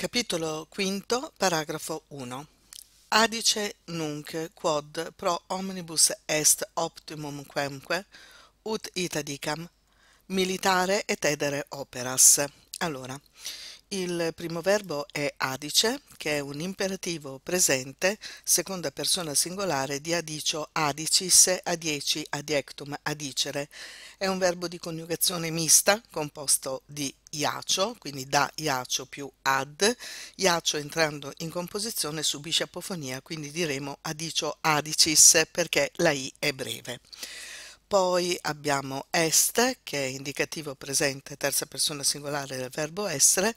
Capitolo V, paragrafo 1. Adice nunc quod pro omnibus est optimum quemque ut ita dicam militare et edere operas. Allora, il primo verbo è adice, che è un imperativo presente, seconda persona singolare di adicio, adicis, adieci, adiectum, adicere. È un verbo di coniugazione mista, composto di iacio, quindi da iacio più ad. Iacio entrando in composizione subisce apofonia, quindi diremo adicio, adicis, perché la i è breve. Poi abbiamo est, che è indicativo presente terza persona singolare del verbo essere.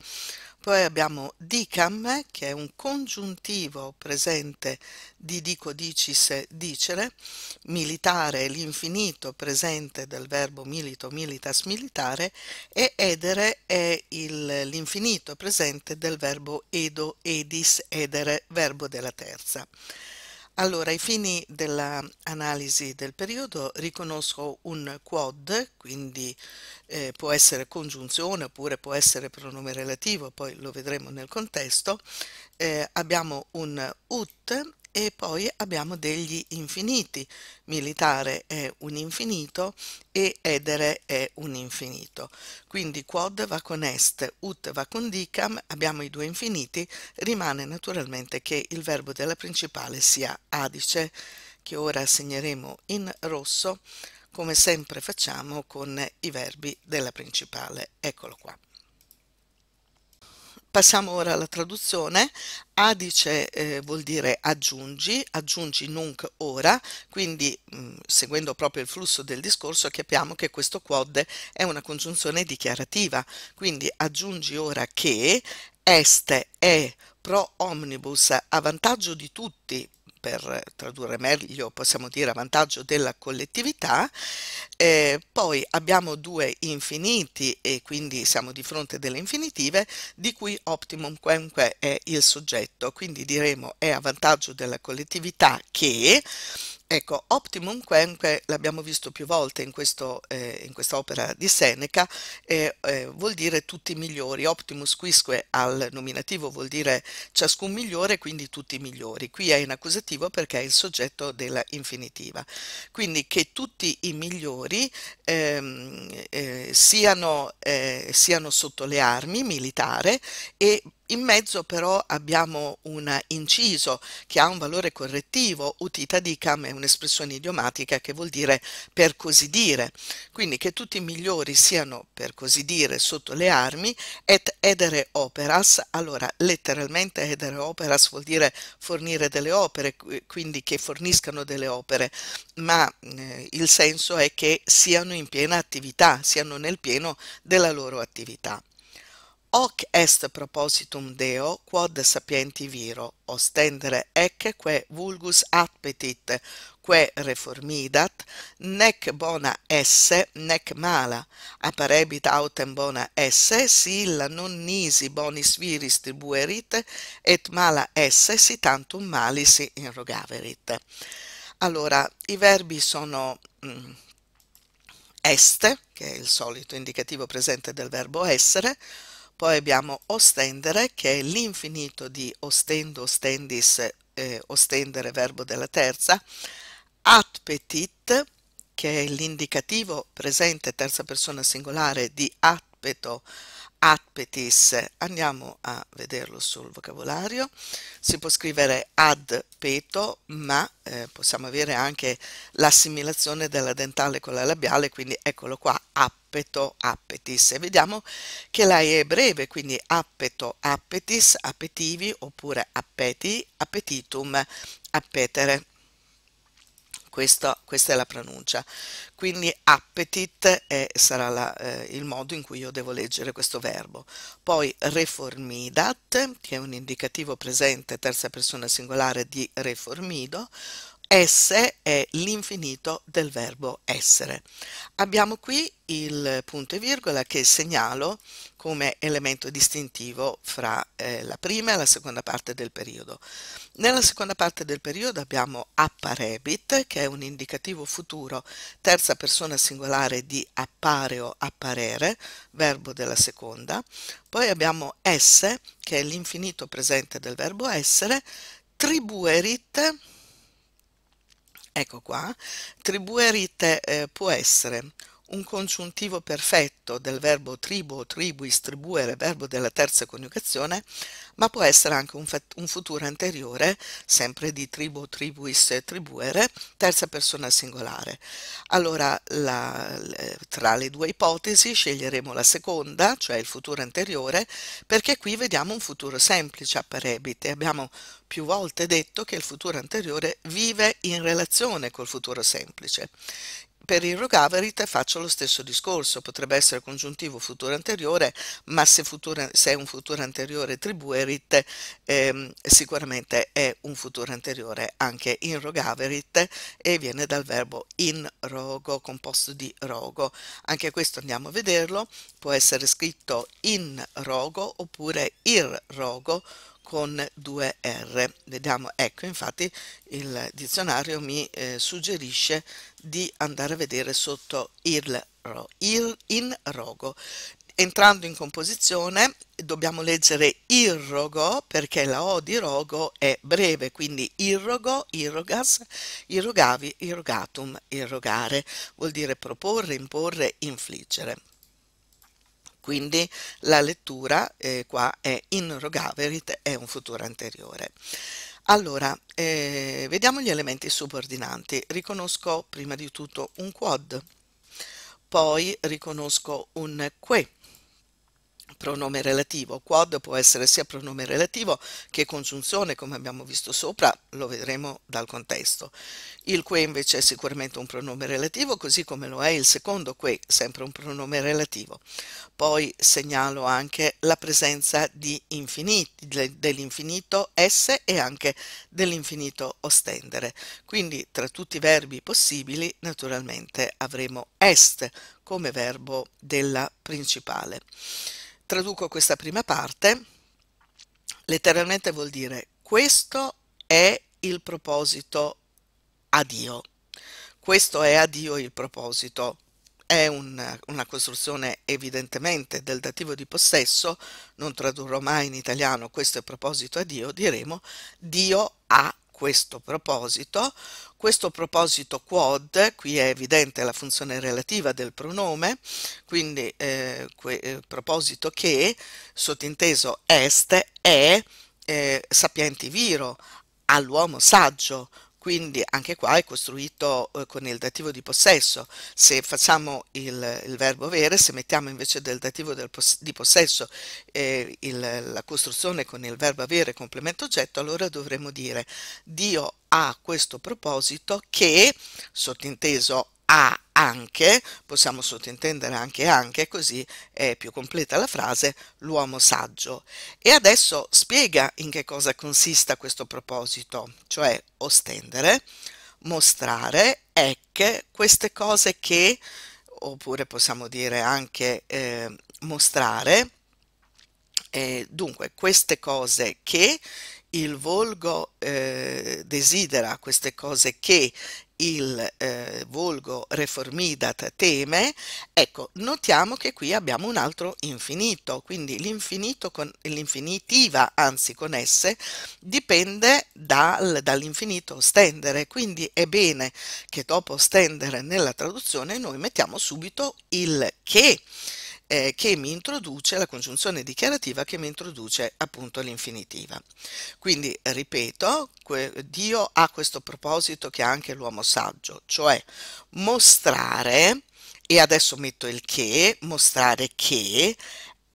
Poi abbiamo dicam, che è un congiuntivo presente di dico dicis dicere, militare l'infinito presente del verbo milito militas militare e edere è l'infinito presente del verbo edo edis edere, verbo della terza. Allora, ai fini dell'analisi del periodo riconosco un quad, quindi eh, può essere congiunzione oppure può essere pronome relativo, poi lo vedremo nel contesto. Eh, abbiamo un ut e poi abbiamo degli infiniti. Militare è un infinito e edere è un infinito. Quindi quod va con est, ut va con dicam, abbiamo i due infiniti, rimane naturalmente che il verbo della principale sia adice, che ora segneremo in rosso, come sempre facciamo con i verbi della principale. Eccolo qua. Passiamo ora alla traduzione. Adice eh, vuol dire aggiungi, aggiungi nunc ora, quindi mh, mm, seguendo proprio il flusso del discorso capiamo che questo quod è una congiunzione dichiarativa, quindi aggiungi ora che est è pro omnibus a vantaggio di tutti per tradurre meglio possiamo dire a vantaggio della collettività, eh, poi abbiamo due infiniti e quindi siamo di fronte delle infinitive di cui optimum quemque è il soggetto, quindi diremo è a vantaggio della collettività che Ecco, optimum Quenque, l'abbiamo visto più volte in, questo, eh, in quest'opera di Seneca, eh, eh, vuol dire tutti migliori. Optimus quisque al nominativo vuol dire ciascun migliore, quindi tutti migliori. Qui è in accusativo perché è il soggetto della infinitiva. Quindi che tutti i migliori ehm, eh, siano, eh, siano sotto le armi militare e in mezzo però abbiamo un inciso che ha un valore correttivo, utita dicam è un'espressione idiomatica che vuol dire per così dire, quindi che tutti i migliori siano per così dire sotto le armi, et edere operas, allora letteralmente edere operas vuol dire fornire delle opere, quindi che forniscano delle opere, ma eh, il senso è che siano in piena attività, siano nel pieno della loro attività. Hoc est propositum Deo, quod sapienti viro, ostendere ec que vulgus appetit, que reformidat, nec bona esse, nec mala, apparebit autem bona esse, si illa non nisi bonis viris tribuerit, et mala esse, si tantum malis inrogaverit. Allora, i verbi sono mm, est, che è il solito indicativo presente del verbo essere, poi abbiamo ostendere, che è l'infinito di ostendo, ostendis, eh, ostendere, verbo della terza. At petit, che è l'indicativo presente terza persona singolare di atpeto, adpetis. Andiamo a vederlo sul vocabolario. Si può scrivere ad peto, ma eh, possiamo avere anche l'assimilazione della dentale con la labiale, quindi eccolo qua, appeto, appetis. E vediamo che la è breve, quindi appeto, appetis, appetivi, oppure appeti, appetitum, appetere. Questo, questa è la pronuncia. Quindi appetit è, sarà la, eh, il modo in cui io devo leggere questo verbo. Poi reformidat, che è un indicativo presente terza persona singolare di reformido. S è l'infinito del verbo essere. Abbiamo qui il punto e virgola che segnalo come elemento distintivo fra eh, la prima e la seconda parte del periodo. Nella seconda parte del periodo abbiamo apparebit, che è un indicativo futuro, terza persona singolare di appare o apparere, verbo della seconda. Poi abbiamo S, che è l'infinito presente del verbo essere, tribuerit, Ecco qua, Tribuerite eh, può essere un congiuntivo perfetto del verbo tribo, tribuis, tribuere, verbo della terza coniugazione, ma può essere anche un, un futuro anteriore, sempre di tribo, tribuis, tribuere, terza persona singolare. Allora, la, tra le due ipotesi sceglieremo la seconda, cioè il futuro anteriore, perché qui vediamo un futuro semplice a parebite. Abbiamo più volte detto che il futuro anteriore vive in relazione col futuro semplice per il recovery faccio lo stesso discorso, potrebbe essere congiuntivo futuro anteriore, ma se, futuro, se è un futuro anteriore tribuerit, ehm, sicuramente è un futuro anteriore anche in rogaverit e viene dal verbo in rogo, composto di rogo. Anche questo andiamo a vederlo, può essere scritto in rogo oppure ir rogo con due R. Vediamo, ecco, infatti il dizionario mi eh, suggerisce di andare a vedere sotto il, il, in rogo. Entrando in composizione dobbiamo leggere irrogo perché la O di rogo è breve, quindi irrogo, irrogas, irrogavi, irrogatum, irrogare, vuol dire proporre, imporre, infliggere. Quindi la lettura eh, qua è in rogaverit è un futuro anteriore. Allora, eh, vediamo gli elementi subordinanti. Riconosco prima di tutto un quod, poi riconosco un que, pronome relativo. Quod può essere sia pronome relativo che congiunzione, come abbiamo visto sopra, lo vedremo dal contesto. Il que invece è sicuramente un pronome relativo, così come lo è il secondo que, sempre un pronome relativo. Poi segnalo anche la presenza dell'infinito s e anche dell'infinito ostendere. Quindi tra tutti i verbi possibili naturalmente avremo est come verbo della principale traduco questa prima parte, letteralmente vuol dire questo è il proposito a Dio. Questo è a Dio il proposito. È un, una costruzione evidentemente del dativo di possesso, non tradurrò mai in italiano questo è proposito a Dio, diremo Dio ha questo proposito. Questo proposito quod, qui è evidente la funzione relativa del pronome, quindi eh, que, eh, proposito che, sottinteso est, è eh, sapienti viro, all'uomo saggio, quindi anche qua è costruito eh, con il dativo di possesso. Se facciamo il, il verbo avere, se mettiamo invece del dativo del pos di possesso eh, il, la costruzione con il verbo avere complemento oggetto, allora dovremmo dire Dio ha questo proposito che, sottinteso a anche, possiamo sottintendere anche anche, così è più completa la frase, l'uomo saggio. E adesso spiega in che cosa consista questo proposito, cioè ostendere, mostrare, ecche, queste cose che, oppure possiamo dire anche eh, mostrare, eh, dunque queste cose che il volgo eh, desidera queste cose che il eh, volgo reformidat teme, ecco, notiamo che qui abbiamo un altro infinito, quindi l'infinito con, l'infinitiva, anzi con esse, dipende dal, dall'infinito stendere, quindi è bene che dopo stendere nella traduzione noi mettiamo subito il che, eh, che mi introduce, la congiunzione dichiarativa che mi introduce appunto l'infinitiva. Quindi ripeto, Dio ha questo proposito che ha anche l'uomo saggio, cioè mostrare, e adesso metto il che, mostrare che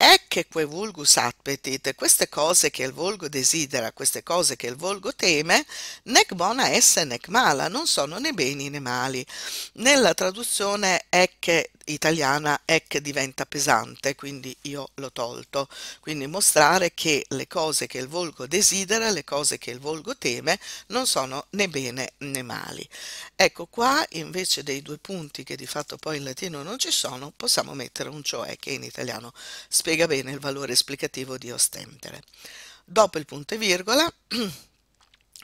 Ecce que vulgus appetit, queste cose che il volgo desidera, queste cose che il volgo teme, nec bona esse nec mala, non sono né beni né mali. Nella traduzione ecce italiana ec diventa pesante, quindi io l'ho tolto. Quindi mostrare che le cose che il volgo desidera, le cose che il volgo teme, non sono né bene né mali. Ecco qua invece dei due punti che di fatto poi in latino non ci sono, possiamo mettere un cioè che in italiano spiega bene il valore esplicativo di ostendere. Dopo il punto e virgola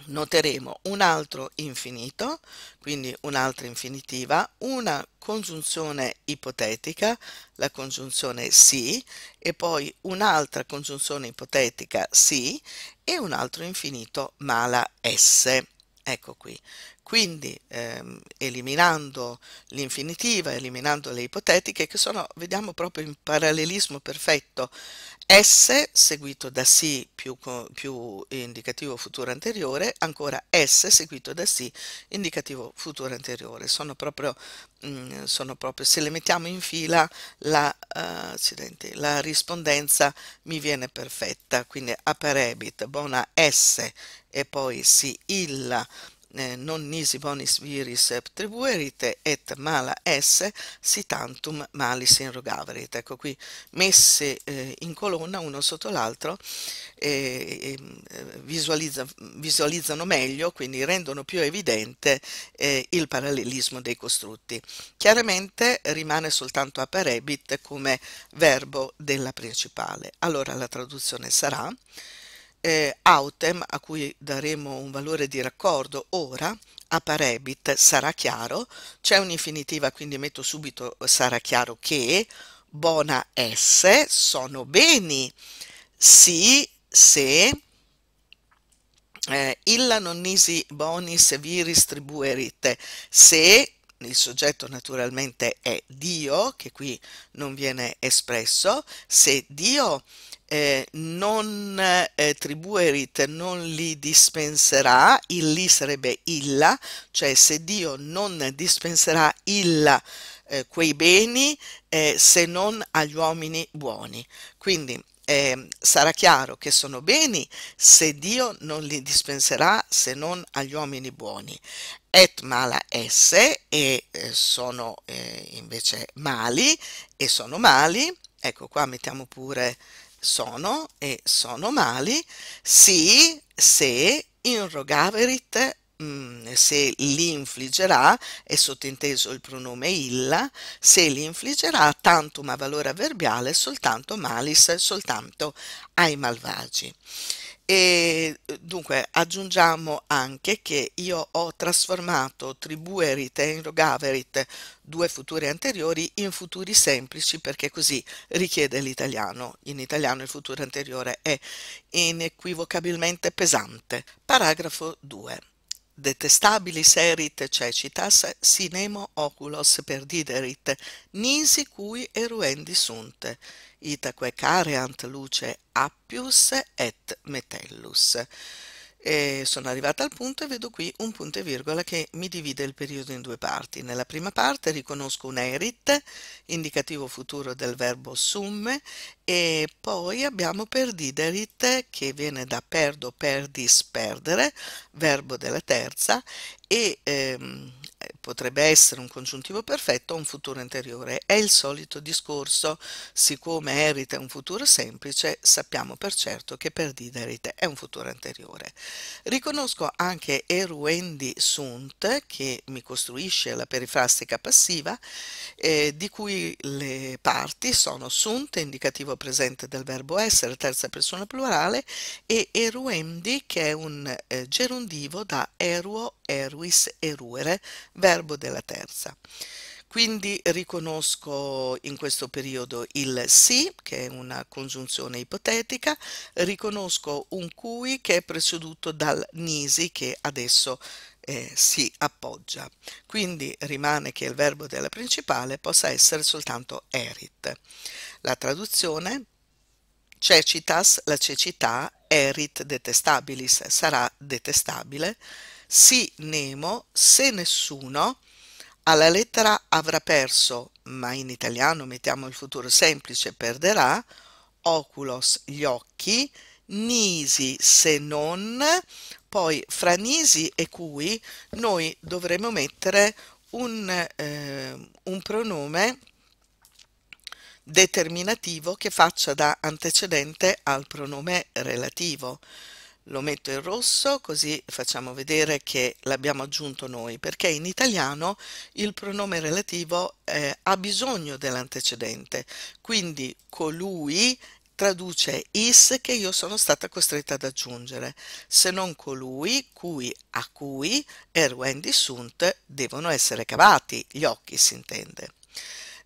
noteremo un altro infinito, quindi un'altra infinitiva, una congiunzione ipotetica, la congiunzione sì, e poi un'altra congiunzione ipotetica sì e un altro infinito mala s. Ecco qui. Quindi ehm, eliminando l'infinitiva, eliminando le ipotetiche che sono, vediamo proprio in parallelismo perfetto, S seguito da sì più, più indicativo futuro anteriore, ancora S seguito da sì indicativo futuro anteriore. Sono proprio, mh, mm, sono proprio se le mettiamo in fila la, uh, la rispondenza mi viene perfetta, quindi aperebit, bona S e poi sì il eh, non nisi bonis viris retribuerite eh, et mala esse si tantum malis inrogaverit. Ecco qui messe eh, in colonna uno sotto l'altro eh, eh, visualizza, visualizzano meglio, quindi rendono più evidente eh, il parallelismo dei costrutti. Chiaramente rimane soltanto aperebit come verbo della principale. Allora la traduzione sarà eh, Autem, a cui daremo un valore di raccordo ora, a parebit sarà chiaro, c'è un'infinitiva, quindi metto subito eh, sarà chiaro che, bona esse, sono beni, sì, se, eh, illa nonnisi bonis viris tribuerit se il soggetto naturalmente è Dio, che qui non viene espresso, se Dio eh, non eh, tribuerit non li dispenserà, il li sarebbe illa, cioè se Dio non dispenserà illa eh, quei beni eh, se non agli uomini buoni. Quindi eh, sarà chiaro che sono beni se Dio non li dispenserà se non agli uomini buoni. Et mala esse e eh, sono eh, invece mali e sono mali. Ecco qua mettiamo pure sono e sono mali, sì, se inrogaverit mm, se li infliggerà, è sottinteso il pronome illa, se li infliggerà tantum a valore avverbiale soltanto malis, soltanto ai malvagi. E dunque aggiungiamo anche che io ho trasformato tribuerit e enrogaverit, due futuri anteriori, in futuri semplici perché così richiede l'italiano. In italiano il futuro anteriore è inequivocabilmente pesante. Paragrafo 2. Detestabili serit cecitas, sinemo oculos perdiderit, nisi cui eruendi sunt itaque careant luce appius et metellus. E sono arrivata al punto e vedo qui un punto e virgola che mi divide il periodo in due parti. Nella prima parte riconosco un erit, indicativo futuro del verbo summe, e poi abbiamo perdiderit che viene da perdo, perdis, perdere, verbo della terza, e ehm, potrebbe essere un congiuntivo perfetto o un futuro anteriore. È il solito discorso, siccome erite è un futuro semplice, sappiamo per certo che per diderite è un futuro anteriore. Riconosco anche eruendi sunt, che mi costruisce la perifrastica passiva, eh, di cui le parti sono sunt, indicativo presente del verbo essere, terza persona plurale, e eruendi, che è un eh, gerundivo da eruo, eruis, eruere, verbo verbo della terza. Quindi riconosco in questo periodo il sì, che è una congiunzione ipotetica, riconosco un cui che è preceduto dal nisi che adesso eh, si appoggia. Quindi rimane che il verbo della principale possa essere soltanto erit. La traduzione cecitas, la cecità, erit detestabilis, sarà detestabile, si nemo se nessuno alla lettera avrà perso, ma in italiano mettiamo il futuro semplice, perderà, oculos gli occhi, nisi se non, poi fra nisi e cui noi dovremo mettere un, eh, un pronome determinativo che faccia da antecedente al pronome relativo lo metto in rosso così facciamo vedere che l'abbiamo aggiunto noi perché in italiano il pronome relativo eh, ha bisogno dell'antecedente quindi colui traduce is che io sono stata costretta ad aggiungere se non colui cui a cui er Wendy sunt devono essere cavati gli occhi si intende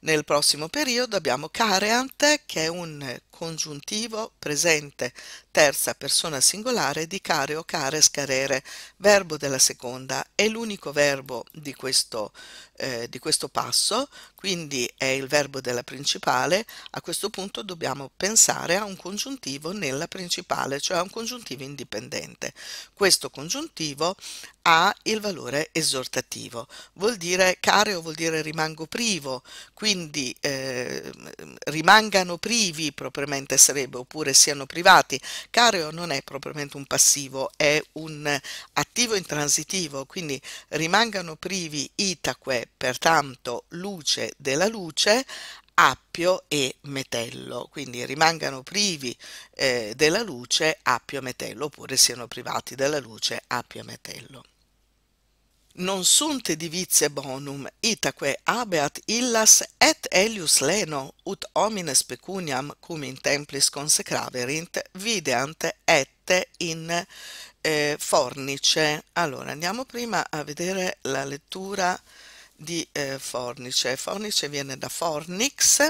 nel prossimo periodo abbiamo careant che è un congiuntivo presente terza persona singolare di care o care scarere, verbo della seconda, è l'unico verbo di questo, eh, di questo passo, quindi è il verbo della principale, a questo punto dobbiamo pensare a un congiuntivo nella principale, cioè a un congiuntivo indipendente. Questo congiuntivo ha il valore esortativo, vuol dire careo, vuol dire rimango privo, quindi eh, rimangano privi propriamente propriamente sarebbe, oppure siano privati. Careo non è propriamente un passivo, è un attivo intransitivo, quindi rimangano privi Itaque, pertanto luce della luce, Appio e Metello, quindi rimangano privi eh, della luce Appio e Metello, oppure siano privati della luce Appio e Metello non sunt divizie bonum, itaque habeat illas et Elius Leno, ut homines pecuniam cum in templis consecraverint, videant et in eh, fornice. Allora, andiamo prima a vedere la lettura di eh, fornice. Fornice viene da fornix,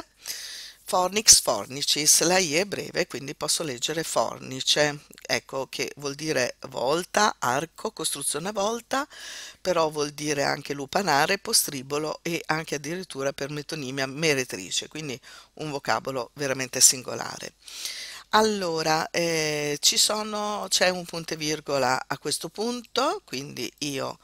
Fornix fornicis, la I è breve, quindi posso leggere fornice, ecco che vuol dire volta, arco, costruzione a volta, però vuol dire anche lupanare, postribolo e anche addirittura per metonimia meretrice, quindi un vocabolo veramente singolare. Allora, eh, c'è un punto e virgola a questo punto, quindi io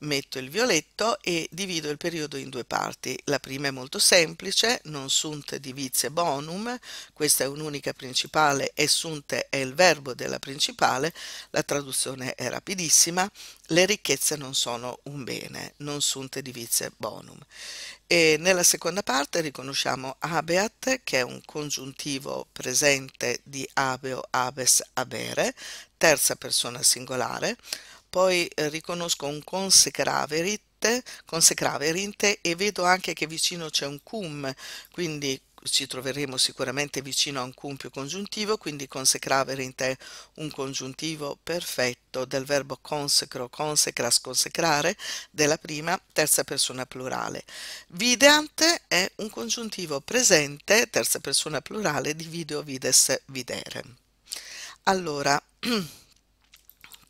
metto il violetto e divido il periodo in due parti. La prima è molto semplice, non sunt divizia bonum, questa è un'unica principale e sunt è il verbo della principale, la traduzione è rapidissima, le ricchezze non sono un bene, non sunt divizia bonum. E nella seconda parte riconosciamo abeat, che è un congiuntivo presente di abeo, abes, abere, terza persona singolare, poi eh, riconosco un consecraverit, consecraverint e vedo anche che vicino c'è un cum, quindi ci troveremo sicuramente vicino a un cum più congiuntivo, quindi consecraverit è un congiuntivo perfetto del verbo consecro, consecras, consecrare della prima, terza persona plurale. Videant è un congiuntivo presente, terza persona plurale di video vides, videre. Allora,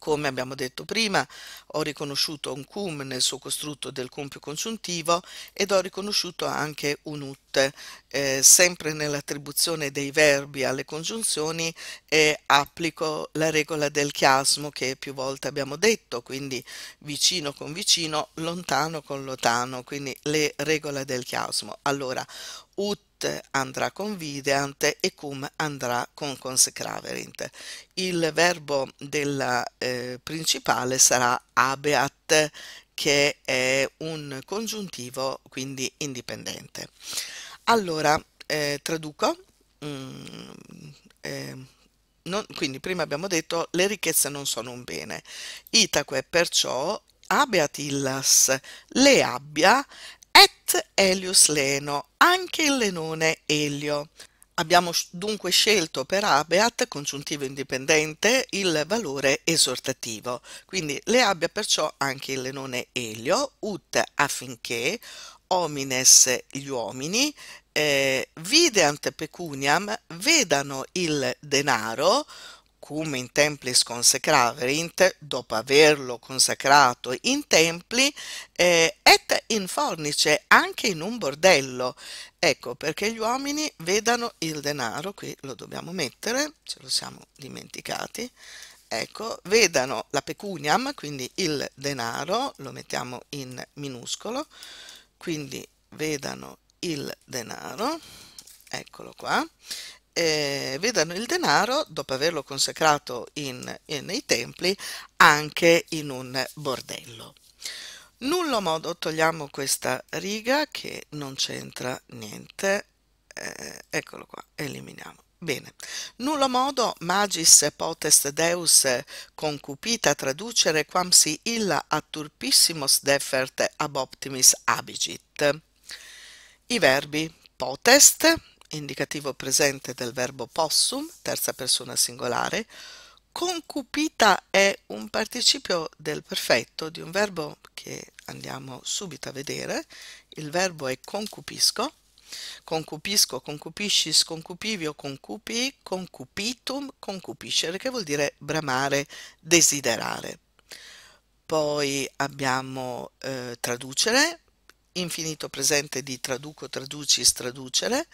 Come abbiamo detto prima, ho riconosciuto un cum nel suo costrutto del compio congiuntivo ed ho riconosciuto anche un ut. Eh, sempre nell'attribuzione dei verbi alle congiunzioni eh, applico la regola del chiasmo che più volte abbiamo detto, quindi vicino con vicino, lontano con lontano, quindi le regole del chiasmo. Allora, ut ut andrà con videant e cum andrà con consecraverint. Il verbo della eh, principale sarà abeat che è un congiuntivo quindi indipendente. Allora eh, traduco. Mm, eh, non, quindi prima abbiamo detto le ricchezze non sono un bene. Itaque perciò abeat illas le abbia et Elius Leno, anche il lenone Elio. Abbiamo dunque scelto per abeat, congiuntivo indipendente, il valore esortativo. Quindi le abbia perciò anche il lenone Elio, ut affinché, homines gli uomini, eh, videant pecuniam, vedano il denaro, come in templis consecraverint, dopo averlo consacrato in templi, eh, et in fornice, anche in un bordello. Ecco perché gli uomini vedano il denaro, qui lo dobbiamo mettere, ce lo siamo dimenticati, ecco, vedano la pecuniam, quindi il denaro, lo mettiamo in minuscolo, quindi vedano il denaro, eccolo qua, eh, vedano il denaro, dopo averlo consacrato in, in, nei templi, anche in un bordello. Nullo modo, togliamo questa riga che non c'entra niente, eh, eccolo qua, eliminiamo. Bene, nullo modo magis potest deus concupita traducere quam si illa atturpissimos defert ab optimis abigit. I verbi potest indicativo presente del verbo possum, terza persona singolare, concupita è un participio del perfetto di un verbo che andiamo subito a vedere, il verbo è concupisco, concupisco, concupiscis, concupivio, concupi, concupitum, concupiscere, che vuol dire bramare, desiderare. Poi abbiamo eh, traducere, infinito presente di traduco, traducis, traducere,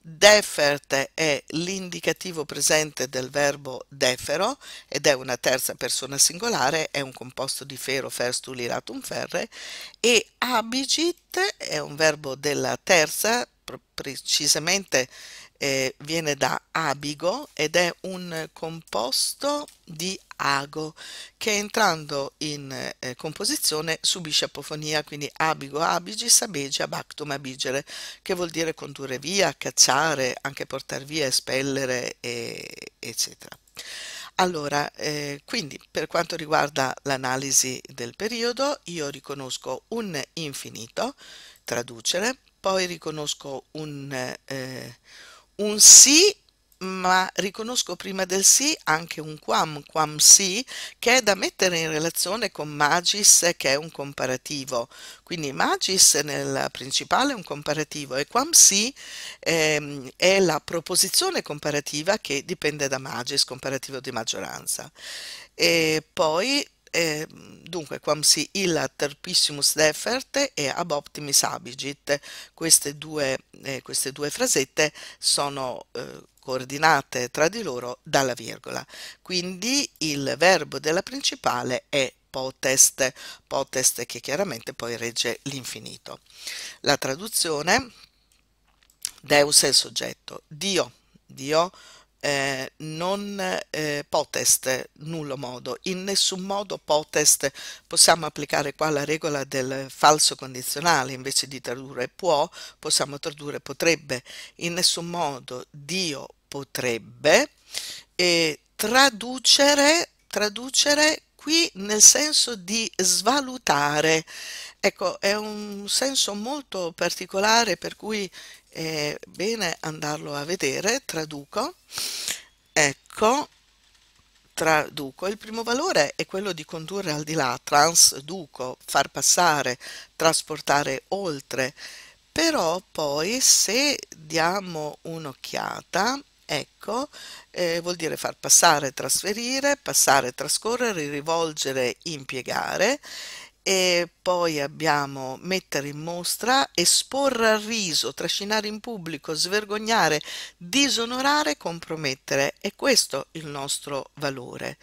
Defert è l'indicativo presente del verbo defero ed è una terza persona singolare, è un composto di fero, ferstuli, latum ferre e abigit è un verbo della terza, precisamente eh, viene da abigo ed è un composto di ago che entrando in eh, composizione subisce apofonia, quindi abigo, abigis, abege, abactum, abigere, che vuol dire condurre via, cacciare, anche portare via, espellere, e, eccetera. Allora, eh, quindi per quanto riguarda l'analisi del periodo, io riconosco un infinito, traducere, poi riconosco un, eh, un sì ma riconosco prima del sì anche un quam, quam sì, che è da mettere in relazione con magis, che è un comparativo. Quindi magis nel principale è un comparativo e quam sì ehm, è la proposizione comparativa che dipende da magis, comparativo di maggioranza. E poi eh, dunque quam si illa terpissimus defert e ab optimis abigit queste due, eh, queste due frasette sono eh, coordinate tra di loro dalla virgola quindi il verbo della principale è potest potest che chiaramente poi regge l'infinito la traduzione Deus è il soggetto Dio Dio eh, non eh, potest, nullo modo, in nessun modo potest, possiamo applicare qua la regola del falso condizionale, invece di tradurre può, possiamo tradurre potrebbe, in nessun modo Dio potrebbe, e traducere, traducere qui nel senso di svalutare. Ecco, è un senso molto particolare per cui è bene andarlo a vedere, traduco, ecco, traduco, il primo valore è quello di condurre al di là, transduco, far passare, trasportare oltre, però poi se diamo un'occhiata, ecco, eh, vuol dire far passare, trasferire, passare, trascorrere, rivolgere, impiegare e poi abbiamo mettere in mostra, esporre al riso, trascinare in pubblico, svergognare, disonorare, compromettere. E questo il nostro valore.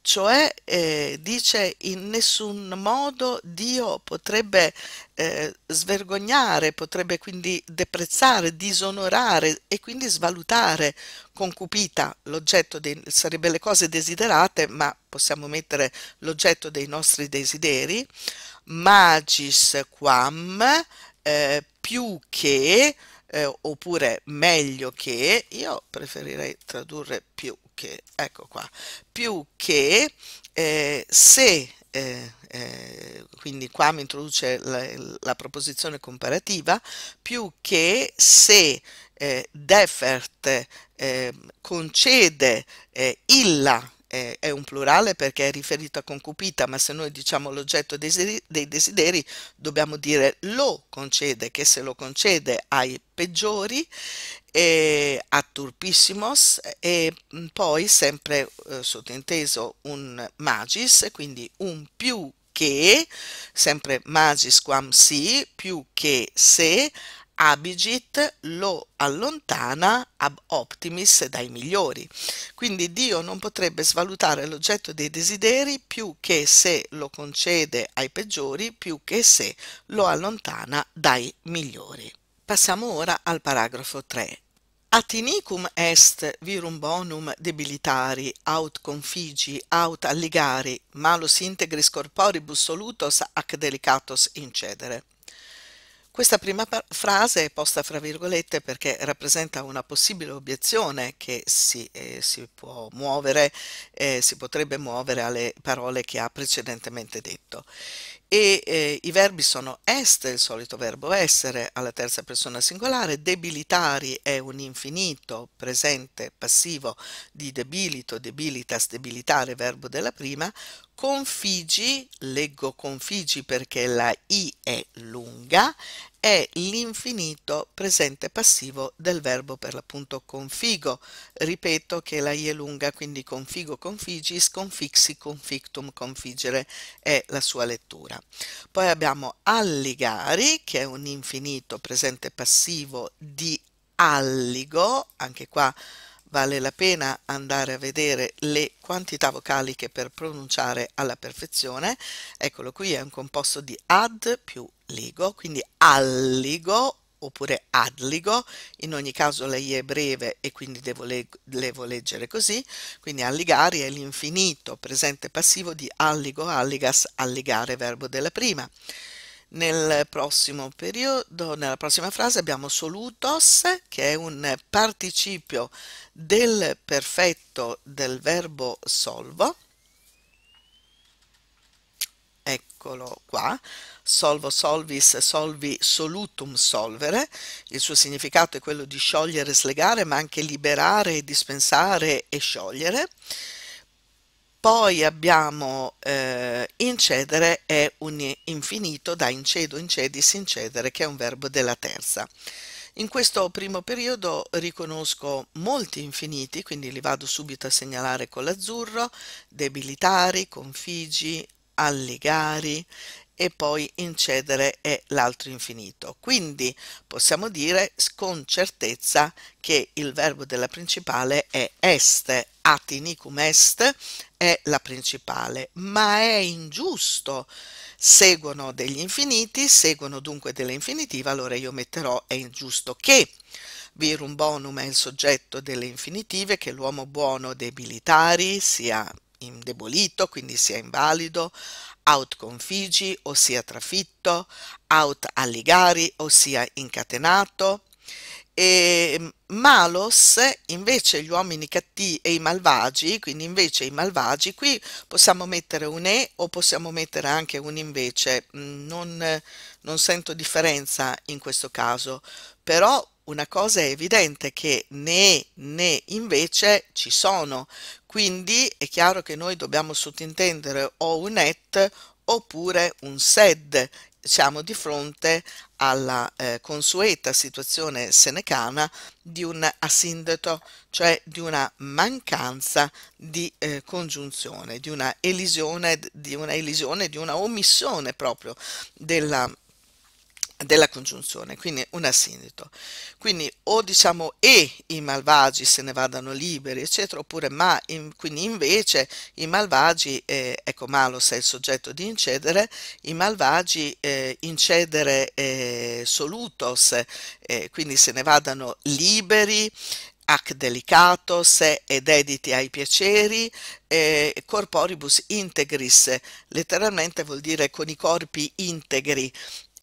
Cioè, eh, dice, in nessun modo Dio potrebbe eh, svergognare, potrebbe quindi deprezzare, disonorare e quindi svalutare con cupita l'oggetto dei, sarebbe le cose desiderate, ma possiamo mettere l'oggetto dei nostri desideri, magis quam, eh, più che, eh, oppure meglio che, io preferirei tradurre più che, ecco qua, più che eh, se eh, eh, quindi qua mi introduce la, la, proposizione comparativa, più che se eh, Defert eh, concede eh, illa è, è, un plurale perché è riferito a concupita, ma se noi diciamo l'oggetto dei, desideri dobbiamo dire lo concede, che se lo concede ai peggiori, e a turpissimos e mm, poi sempre eh, sottinteso un magis, quindi un più che, sempre magis quam si, più che se, Abigit lo allontana ab optimis dai migliori. Quindi Dio non potrebbe svalutare l'oggetto dei desideri più che se lo concede ai peggiori, più che se lo allontana dai migliori. Passiamo ora al paragrafo 3. Atinicum est virum bonum debilitari, aut configi, aut alligari, malus integris corporibus solutos ac delicatos incedere. Questa prima frase è posta fra virgolette perché rappresenta una possibile obiezione che si, eh, si può muovere, eh, si potrebbe muovere alle parole che ha precedentemente detto. E eh, i verbi sono est, il solito verbo essere, alla terza persona singolare, debilitari è un infinito presente passivo di debilito, debilitas, debilitare, verbo della prima, Configi, leggo configi perché la I è lunga, è l'infinito presente passivo del verbo per l'appunto configo. Ripeto che la I è lunga, quindi configo, configis, confixi, confictum, configere è la sua lettura. Poi abbiamo alligari, che è un infinito presente passivo di alligo, anche qua Vale la pena andare a vedere le quantità vocaliche per pronunciare alla perfezione. Eccolo qui, è un composto di ad più ligo, quindi alligo oppure adligo, in ogni caso lei è breve e quindi devo le devo leggere così, quindi alligari è l'infinito presente passivo di alligo, alligas, alligare, verbo della prima. Nel prossimo periodo, nella prossima frase abbiamo solutos, che è un participio del perfetto del verbo solvo. Eccolo qua, solvo solvis, solvi solutum solvere. Il suo significato è quello di sciogliere, slegare, ma anche liberare, dispensare e sciogliere. Poi abbiamo eh, incedere è un infinito da incedo, incedis, incedere, che è un verbo della terza. In questo primo periodo riconosco molti infiniti, quindi li vado subito a segnalare con l'azzurro, debilitari, configi, Allegari e poi incedere è l'altro infinito. Quindi possiamo dire con certezza che il verbo della principale è est, atinicum est è la principale, ma è ingiusto. Seguono degli infiniti, seguono dunque dell'infinitiva, allora io metterò è ingiusto che virum bonum è il soggetto delle infinitive, che l'uomo buono debilitari sia indebolito, quindi sia invalido, out configi, ossia trafitto, out alligari, ossia incatenato. E mm, malos, invece gli uomini cattivi e i malvagi, quindi invece i malvagi, qui possiamo mettere un e o possiamo mettere anche un invece, mm, non, non sento differenza in questo caso, però una cosa è evidente che né né invece ci sono, quindi è chiaro che noi dobbiamo sottintendere o un et oppure un sed. Siamo di fronte alla eh, consueta situazione senecana di un asindeto, cioè di una mancanza di eh, congiunzione, di una elisione, di una elisione, di una omissione proprio della della congiunzione, quindi un assindito. Quindi o diciamo e i malvagi se ne vadano liberi, eccetera, oppure ma, in, quindi invece i malvagi, eh, ecco malos è il soggetto di incedere, i malvagi eh, incedere eh, solutos, eh, quindi se ne vadano liberi, ac delicatos ed editi ai piaceri, eh, corporibus integris, letteralmente vuol dire con i corpi integri,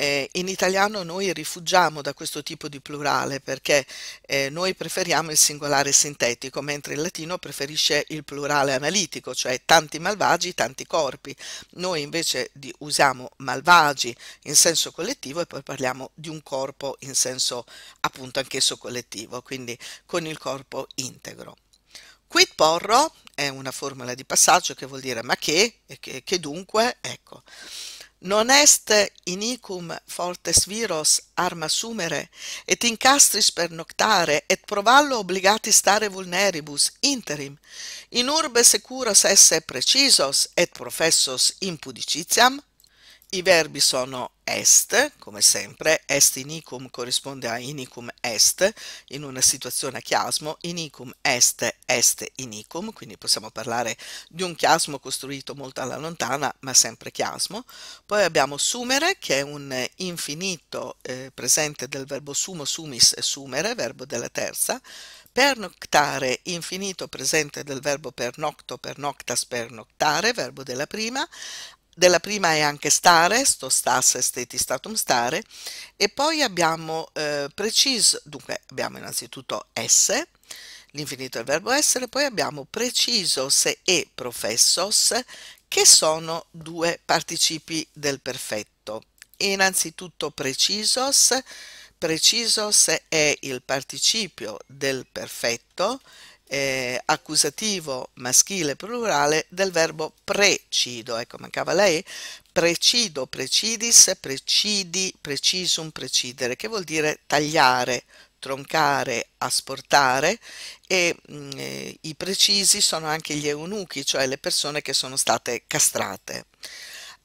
eh, in italiano noi rifugiamo da questo tipo di plurale perché eh, noi preferiamo il singolare sintetico, mentre il latino preferisce il plurale analitico, cioè tanti malvagi, tanti corpi. Noi invece di, usiamo malvagi in senso collettivo e poi parliamo di un corpo in senso appunto anch'esso collettivo, quindi con il corpo integro. Quid porro è una formula di passaggio che vuol dire ma che, che, che dunque, ecco. Non est inicum fortes viros arma sumere, et incastris per noctare, et provallo obbligati stare vulneribus interim, in urbe securas esse precisos et professos impudicitiam, i verbi sono est, come sempre, est inicum corrisponde a inicum est, in una situazione a chiasmo, inicum est est inicum, quindi possiamo parlare di un chiasmo costruito molto alla lontana, ma sempre chiasmo. Poi abbiamo sumere, che è un infinito eh, presente del verbo sumo sumis sumere, verbo della terza, pernoctare infinito presente del verbo pernocto, pernoctas, pernoctare, verbo della prima, della prima è anche stare, sto stas esteti statum stare, e poi abbiamo eh, preciso, dunque abbiamo innanzitutto S, l'infinito del verbo essere, poi abbiamo precisos e professos, che sono due participi del perfetto. E Innanzitutto precisos, precisos è il participio del perfetto, eh, accusativo maschile plurale del verbo precido, ecco mancava lei, E, precido, precidis, precidi, precisum, precidere, che vuol dire tagliare, troncare, asportare e mh, mm, eh, i precisi sono anche gli eunuchi, cioè le persone che sono state castrate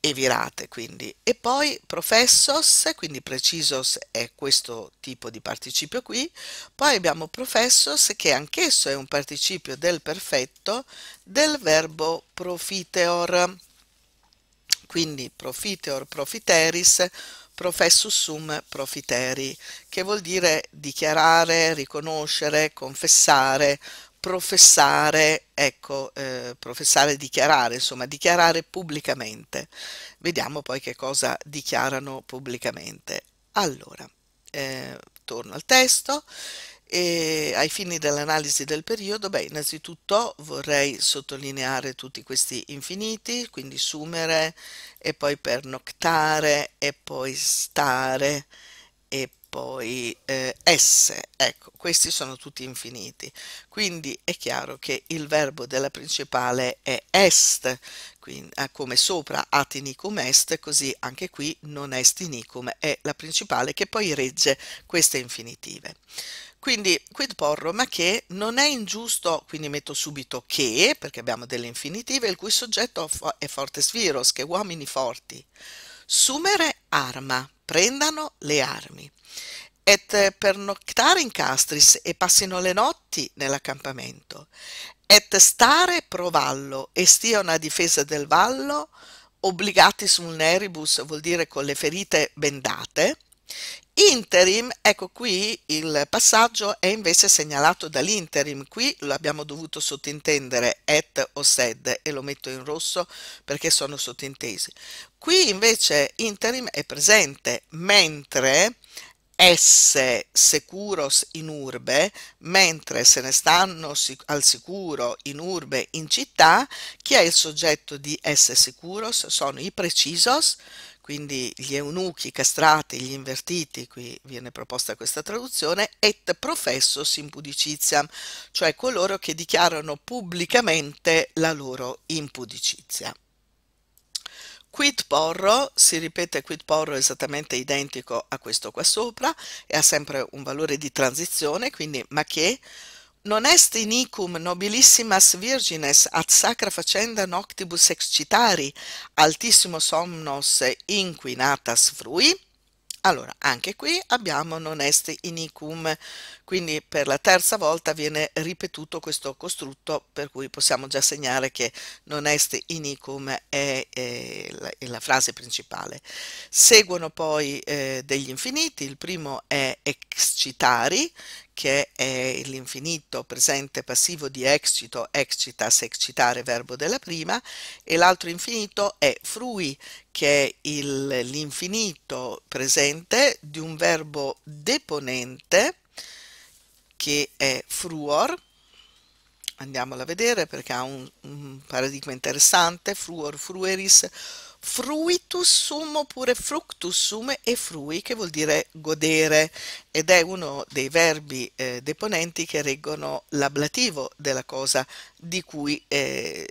e virate quindi. E poi professos, quindi precisos è questo tipo di participio qui, poi abbiamo professos che anch'esso è un participio del perfetto del verbo profiteor, quindi profiteor profiteris, professusum profiteri, che vuol dire dichiarare, riconoscere, confessare, professare, ecco, eh, professare dichiarare, insomma, dichiarare pubblicamente. Vediamo poi che cosa dichiarano pubblicamente. Allora, eh, torno al testo. E ai fini dell'analisi del periodo, beh, innanzitutto vorrei sottolineare tutti questi infiniti, quindi sumere e poi pernoctare e poi stare e poi eh, S, ecco, questi sono tutti infiniti. Quindi è chiaro che il verbo della principale è est, quindi, eh, come sopra atinicum est, così anche qui non est inicum, è la principale che poi regge queste infinitive. Quindi quid porro, ma che non è ingiusto, quindi metto subito che, perché abbiamo delle infinitive, il cui soggetto è fortes virus, che uomini forti. Sumere arma, prendano le armi et eh, pernoctare in castris e passino le notti nell'accampamento, et stare pro vallo e stiano a difesa del vallo, obbligati sul neribus, vuol dire con le ferite bendate, Interim, ecco qui il passaggio è invece segnalato dall'interim, qui lo abbiamo dovuto sottintendere et o sed e lo metto in rosso perché sono sottintesi. Qui invece interim è presente, mentre esse securos in urbe, mentre se ne stanno sic al sicuro in urbe in città, chi è il soggetto di esse securos? Sono i precisos, quindi gli eunuchi castrati, gli invertiti, qui viene proposta questa traduzione, et professos impudicitiam, cioè coloro che dichiarano pubblicamente la loro impudicizia. Quid porro, si ripete quid porro esattamente identico a questo qua sopra, e ha sempre un valore di transizione, quindi ma che? Non est inicum nobilissimas virgines ad sacra facenda noctibus excitari, altissimo somnos inquinatas frui? Allora, anche qui abbiamo non est inicum, quindi per la terza volta viene ripetuto questo costrutto, per cui possiamo già segnare che non est inicum è, è, la, è la, frase principale. Seguono poi eh, degli infiniti, il primo è excitari, che è l'infinito presente passivo di excito, excitas, eccitare, verbo della prima, e l'altro infinito è frui, che è l'infinito presente di un verbo deponente che è fruor, andiamola a vedere perché ha un, un paradigma interessante, fruor, frueris, fruitus sum oppure fructus sum e frui che vuol dire godere ed è uno dei verbi eh, deponenti che reggono l'ablativo della cosa di cui, eh,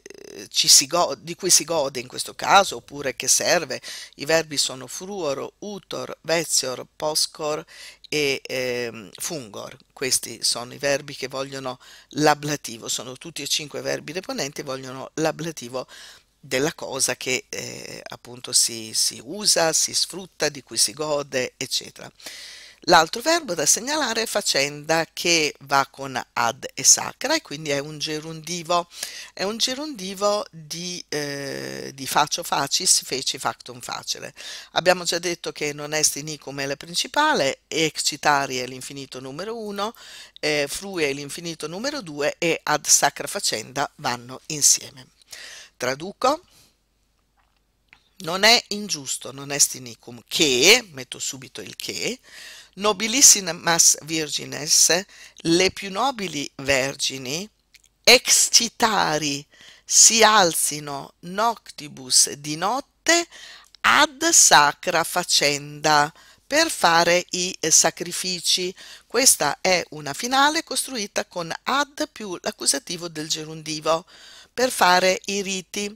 si go- di cui si gode in questo caso oppure che serve. I verbi sono fruor, utor, vezior, poscor e eh, fungor. Questi sono i verbi che vogliono l'ablativo, sono tutti e cinque verbi deponenti che vogliono l'ablativo della cosa che eh, appunto si, si usa, si sfrutta, di cui si gode, eccetera. L'altro verbo da segnalare è facenda che va con ad e sacra e quindi è un gerundivo, è un gerundivo di, eh, di faccio facis, feci factum facere. Abbiamo già detto che non est inicum è la principale, excitari è l'infinito numero uno, eh, frui è l'infinito numero due e ad sacra facenda vanno insieme traduco, non è ingiusto, non est inicum, che, metto subito il che, nobilissimas virgines, le più nobili vergini, excitari, si alzino noctibus di notte ad sacra facenda per fare i sacrifici. Questa è una finale costruita con ad più l'accusativo del gerundivo per fare i riti.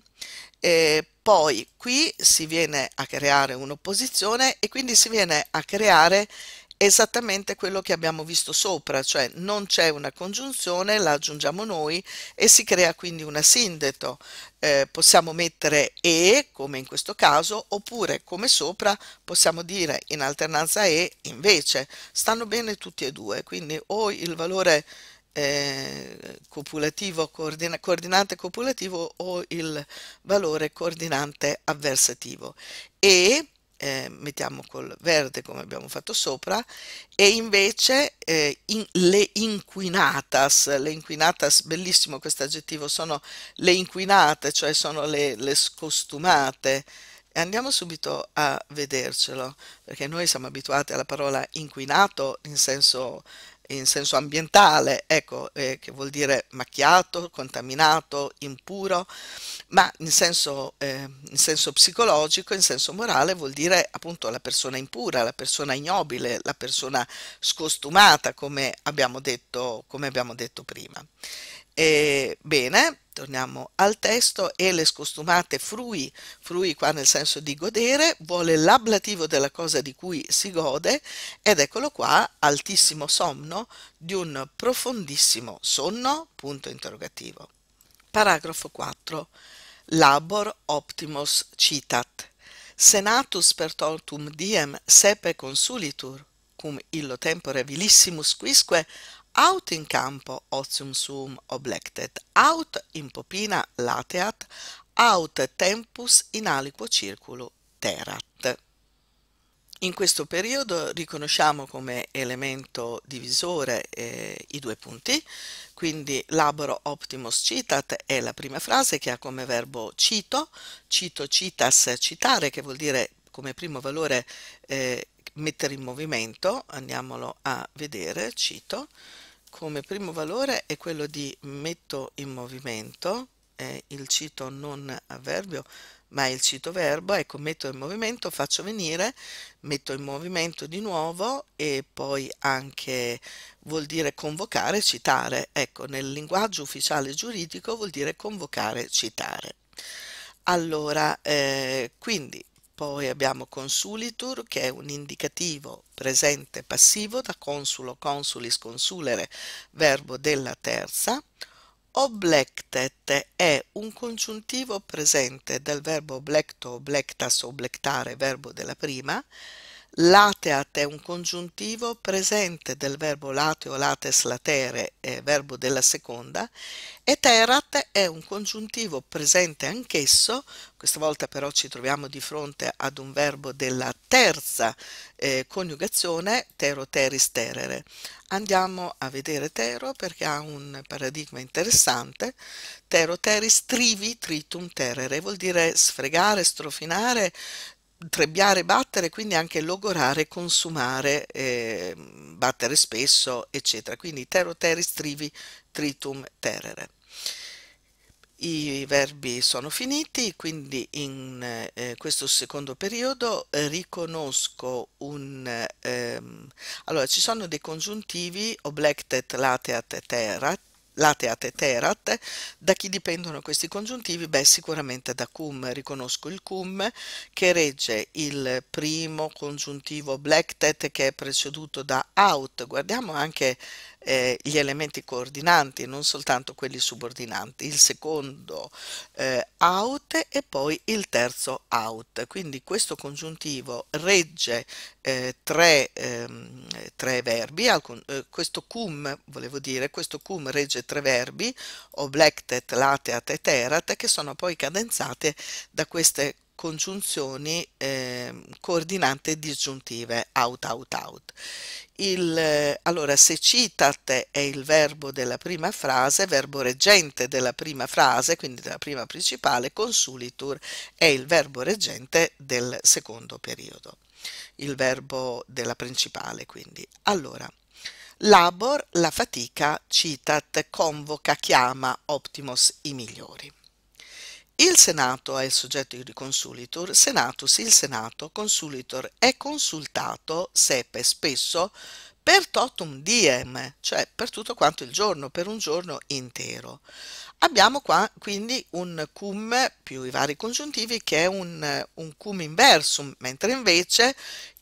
Eh, poi qui si viene a creare un'opposizione e quindi si viene a creare esattamente quello che abbiamo visto sopra, cioè non c'è una congiunzione, la aggiungiamo noi e si crea quindi una sindeto. Eh, possiamo mettere e, come in questo caso, oppure come sopra possiamo dire in alternanza e invece. Stanno bene tutti e due, quindi o il valore eh, copulativo coordina, coordinante copulativo o il valore coordinante avversativo e eh, mettiamo col verde come abbiamo fatto sopra e invece eh, in, le inquinatas le inquinatas bellissimo questo aggettivo sono le inquinate cioè sono le, le scostumate andiamo subito a vedercelo, perché noi siamo abituati alla parola inquinato in senso in senso ambientale, ecco, eh, che vuol dire macchiato, contaminato, impuro, ma in senso, eh, in senso psicologico, in senso morale, vuol dire appunto la persona impura, la persona ignobile, la persona scostumata, come abbiamo detto, come abbiamo detto prima. E, bene, torniamo al testo, e le scostumate frui, frui qua nel senso di godere, vuole l'ablativo della cosa di cui si gode ed eccolo qua, altissimo sonno di un profondissimo sonno, punto interrogativo. Paragrafo 4. Labor optimus citat. Senatus per tortum diem sepe consulitur, cum illo tempore vilissimus quisque Out in campo otium sum oblectet, out in popina lateat, out tempus in aliquo circulo terat. In questo periodo riconosciamo come elemento divisore eh, i due punti, quindi laboro optimus citat è la prima frase che ha come verbo cito, cito citas citare che vuol dire come primo valore eh, mettere in movimento, andiamolo a vedere, cito, come primo valore è quello di metto in movimento, è il cito non avverbio, ma è il cito verbo, ecco metto in movimento, faccio venire, metto in movimento di nuovo e poi anche vuol dire convocare, citare, ecco nel linguaggio ufficiale giuridico vuol dire convocare, citare. Allora, eh, quindi poi abbiamo consulitur che è un indicativo presente passivo da consulo, consulis, consulere, verbo della terza. Oblectet è un congiuntivo presente del verbo oblecto, oblectas, oblectare, verbo della prima Lateat è un congiuntivo presente del verbo lateo, lates, latere, eh, verbo della seconda, e terat è un congiuntivo presente anch'esso, questa volta però ci troviamo di fronte ad un verbo della terza eh, coniugazione, tero, teris, terere. Andiamo a vedere tero perché ha un paradigma interessante, tero, teris, trivi, tritum, terere, vuol dire sfregare, strofinare, trebbiare, battere, quindi anche logorare, consumare, eh, battere spesso, eccetera. Quindi tero teris trivi tritum terere. I verbi sono finiti, quindi in eh, questo secondo periodo eh, riconosco un... Ehm, allora, ci sono dei congiuntivi oblectet, lateat, terat, late, ate, terat. Da chi dipendono questi congiuntivi? Beh, sicuramente da cum. Riconosco il cum che regge il primo congiuntivo black tet che è preceduto da out. Guardiamo anche eh, gli elementi coordinanti, non soltanto quelli subordinanti, il secondo eh, out e poi il terzo out. Quindi questo congiuntivo regge eh, tre, ehm, tre, verbi, alcun, eh, questo cum, volevo dire, questo cum regge tre verbi, oblectet, lateat e terat, che sono poi cadenzate da queste congiunzioni eh, coordinate disgiuntive out out out. Il, allora se citat è il verbo della prima frase, verbo reggente della prima frase, quindi della prima principale, consulitur è il verbo reggente del secondo periodo, il verbo della principale quindi. Allora, labor, la fatica, citat, convoca, chiama, optimos, i migliori. Il Senato è il soggetto di consulitur, Senatus il Senato, consulitur è consultato, sepe, spesso, per totum diem, cioè per tutto quanto il giorno, per un giorno intero. Abbiamo qua quindi un cum più i vari congiuntivi che è un, un cum inversum, mentre invece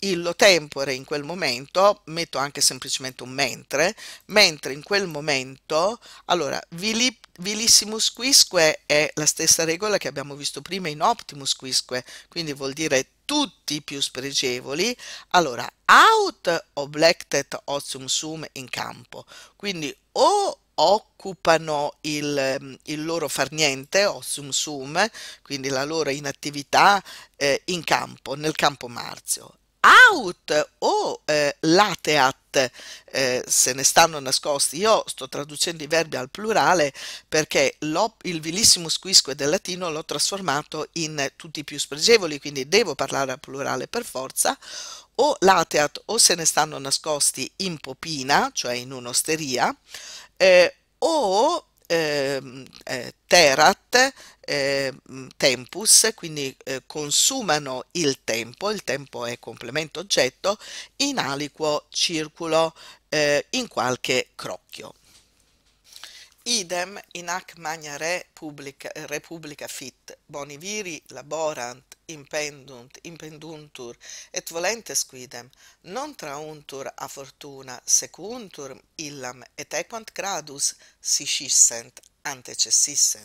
il lo tempore in quel momento, metto anche semplicemente un mentre, mentre in quel momento, allora, vilip, vilissimus quisque è la stessa regola che abbiamo visto prima in optimus quisque, quindi vuol dire tutti i più spregevoli, allora, out oblectet ozium sum in campo, quindi o occupano il, ehm, il loro far niente, o sum, sum, quindi la loro inattività eh, in campo, nel campo marzio. Out o eh, lateat eh, se ne stanno nascosti. Io sto traducendo i verbi al plurale perché il vilissimo squisque del latino l'ho trasformato in tutti i più spregevoli, quindi devo parlare al plurale per forza o lateat o se ne stanno nascosti in popina, cioè in un'osteria, eh, o ehm, eh, terat eh, mm, tempus, quindi eh, consumano il tempo, il tempo è complemento oggetto, in aliquo circolo in qualche crocchio. Idem in Ac Magna Re Publica, Repubblica Fit, Boniviri laborant, impendunt, impenduntur, et volentes quidem, non trauntur a fortuna, secuntur illam, et equant gradus sicissent, antecessissent.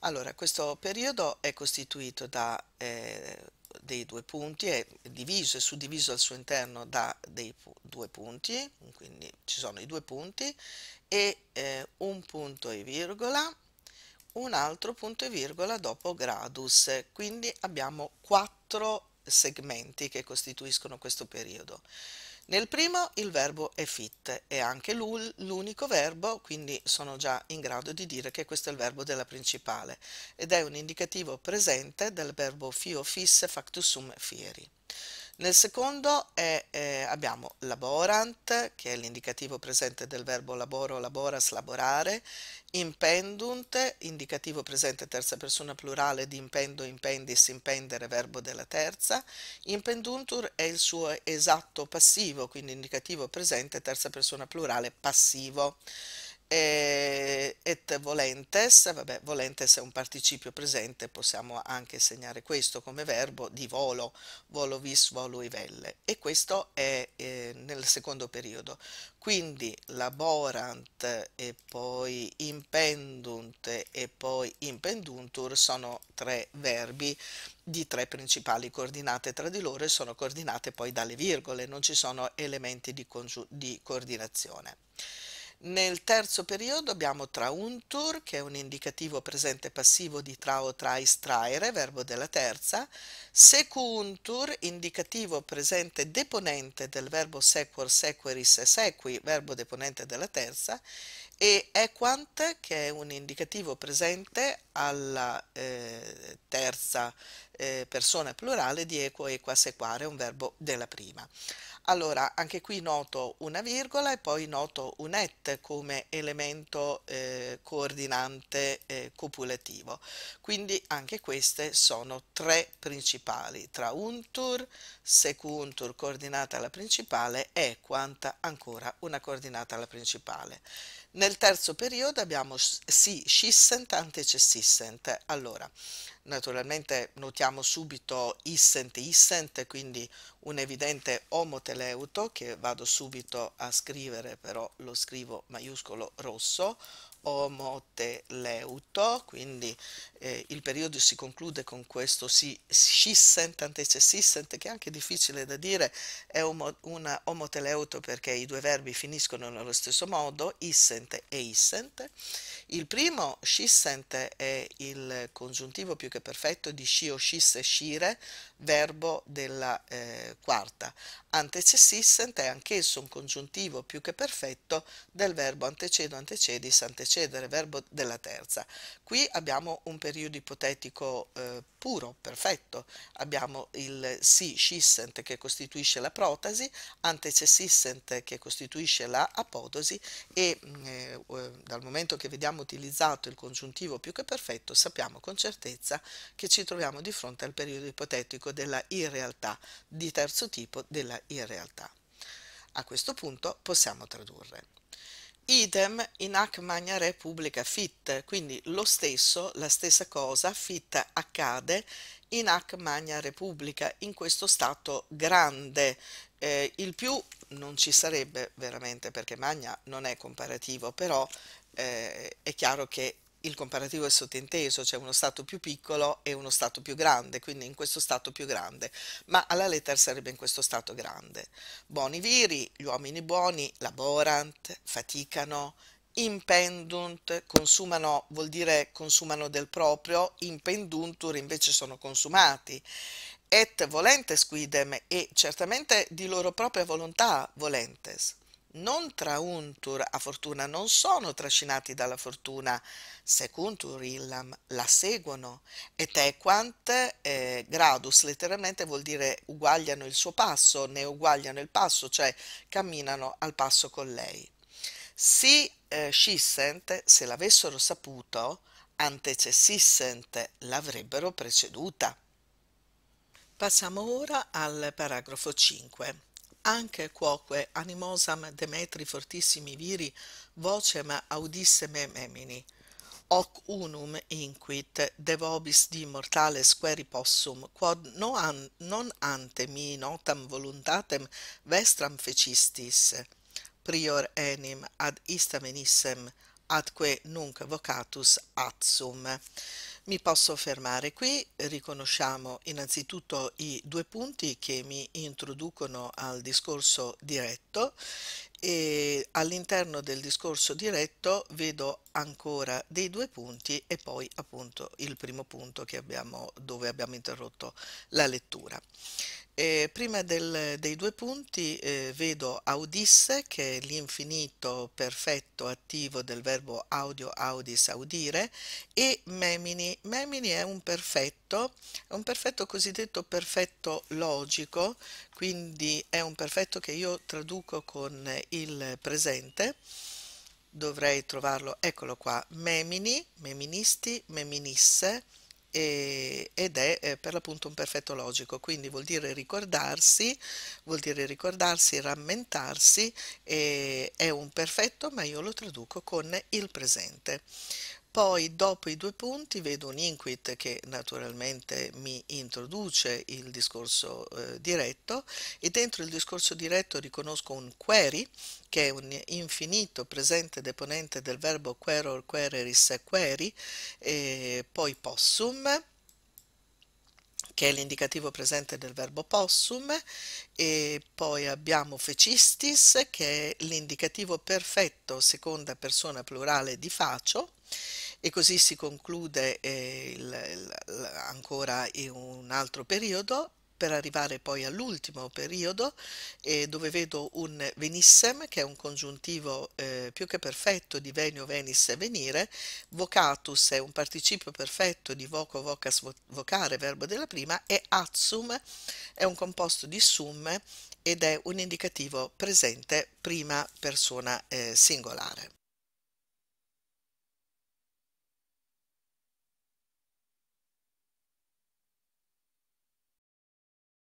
Allora, questo periodo è costituito da eh, dei due punti, è diviso e suddiviso al suo interno da dei due punti, quindi ci sono i due punti, e eh, un punto e virgola, un altro punto e virgola dopo gradus, quindi abbiamo quattro segmenti che costituiscono questo periodo. Nel primo il verbo è fit, è anche l'unico verbo, quindi sono già in grado di dire che questo è il verbo della principale ed è un indicativo presente del verbo fio fis factusum fieri. Nel secondo è, eh, abbiamo laborant, che è l'indicativo presente del verbo laboro, laboras, laborare, impendunt, indicativo presente terza persona plurale di impendo, impendis, impendere, verbo della terza, impenduntur è il suo esatto passivo, quindi indicativo presente terza persona plurale passivo. Eh, et volentes, vabbè, volentes è un participio presente, possiamo anche segnare questo come verbo di volo, volo vis, volo i velle, e questo è eh, nel secondo periodo. Quindi laborant e poi impendunt e poi impenduntur sono tre verbi di tre principali coordinate tra di loro e sono coordinate poi dalle virgole, non ci sono elementi di, di coordinazione. Nel terzo periodo abbiamo tra trauntur, che è un indicativo presente passivo di tra o tra istraere, verbo della terza, secuntur, indicativo presente deponente del verbo sequor, sequeris e sequi, verbo deponente della terza, e equant, che è un indicativo presente alla eh, terza eh, persona plurale di equo, equa, sequare, un verbo della prima. Allora, anche qui noto una virgola e poi noto un et come elemento eh, coordinante eh, copulativo. Quindi anche queste sono tre principali, tra untur, secuntur, coordinata alla principale e quanta ancora una coordinata alla principale. Nel terzo periodo abbiamo si scissent antecessissent. Allora, naturalmente notiamo subito issent issent, quindi un evidente omoteleuto che vado subito a scrivere, però lo scrivo maiuscolo rosso, omoteleuto, quindi eh, il periodo si conclude con questo si scissent, antecessissent, che è anche difficile da dire, è omo, una omoteleuto perché i due verbi finiscono nello stesso modo, issent e issent. Il primo, scissent, è il congiuntivo più che perfetto di scio, scisse, scire, verbo della eh, quarta. Antecessissent è anch'esso un congiuntivo più che perfetto del verbo antecedo, antecedis, antecedere, verbo della terza. Qui abbiamo un periodo periodo ipotetico eh, puro, perfetto, abbiamo il si scissent che costituisce la protasi, antecessissent che costituisce la apodosi e mm, eh, eh, dal momento che vediamo utilizzato il congiuntivo più che perfetto sappiamo con certezza che ci troviamo di fronte al periodo ipotetico della irrealtà, di terzo tipo della irrealtà. A questo punto possiamo tradurre. Idem in Hac Magna Repubblica Fit, quindi lo stesso, la stessa cosa, Fit accade in Hac Magna Repubblica, in questo Stato grande. Eh, il più non ci sarebbe veramente perché Magna non è comparativo, però eh, è chiaro che il comparativo è sottinteso, c'è cioè uno stato più piccolo e uno stato più grande, quindi in questo stato più grande, ma alla lettera sarebbe in questo stato grande. Buoni viri, gli uomini buoni, laborant, faticano, impendunt, consumano vuol dire consumano del proprio, impenduntur invece sono consumati. Et volentes quidem e certamente di loro propria volontà volentes non trauntur a fortuna, non sono trascinati dalla fortuna, secuntur illam, la seguono, et equant eh, gradus, letteralmente vuol dire uguagliano il suo passo, ne uguagliano il passo, cioè camminano al passo con lei. Si eh, scissent, se l'avessero saputo, antecessissent, l'avrebbero preceduta. Passiamo ora al paragrafo 5. anche quoque animosam Demetri fortissimi viri vocem audisse me memini. Hoc unum inquit de vobis di mortales queri possum, quod non, an, non ante mi notam voluntatem vestram fecistis. Prior enim ad istamenissem, atque nunc vocatus atsum. Mi posso fermare qui, riconosciamo innanzitutto i due punti che mi introducono al discorso diretto e all'interno del discorso diretto vedo ancora dei due punti e poi appunto il primo punto abbiamo, dove abbiamo interrotto la lettura. Eh, prima del, dei due punti eh, vedo audisse, che è l'infinito perfetto attivo del verbo audio, audis, audire, e memini. Memini è un perfetto, è un perfetto cosiddetto perfetto logico, quindi è un perfetto che io traduco con il presente dovrei trovarlo, eccolo qua, memini, meministi, meminisse, e, ed è eh, per l'appunto un perfetto logico, quindi vuol dire ricordarsi, vuol dire ricordarsi, rammentarsi, è un perfetto ma io lo traduco con il presente. Poi dopo i due punti vedo un inquit che naturalmente mi introduce il discorso eh, diretto e dentro il discorso diretto riconosco un query che è un infinito presente deponente del verbo queror, quereris e query, e poi possum che è l'indicativo presente del verbo possum, e poi abbiamo fecistis, che è l'indicativo perfetto seconda persona plurale di facio, e così si conclude eh, il, il, ancora un altro periodo per arrivare poi all'ultimo periodo eh, dove vedo un venissem che è un congiuntivo eh, più che perfetto di venio, venis e venire, vocatus è un participio perfetto di voco, vocas, vocare, verbo della prima e atsum è un composto di sum ed è un indicativo presente prima persona eh, singolare.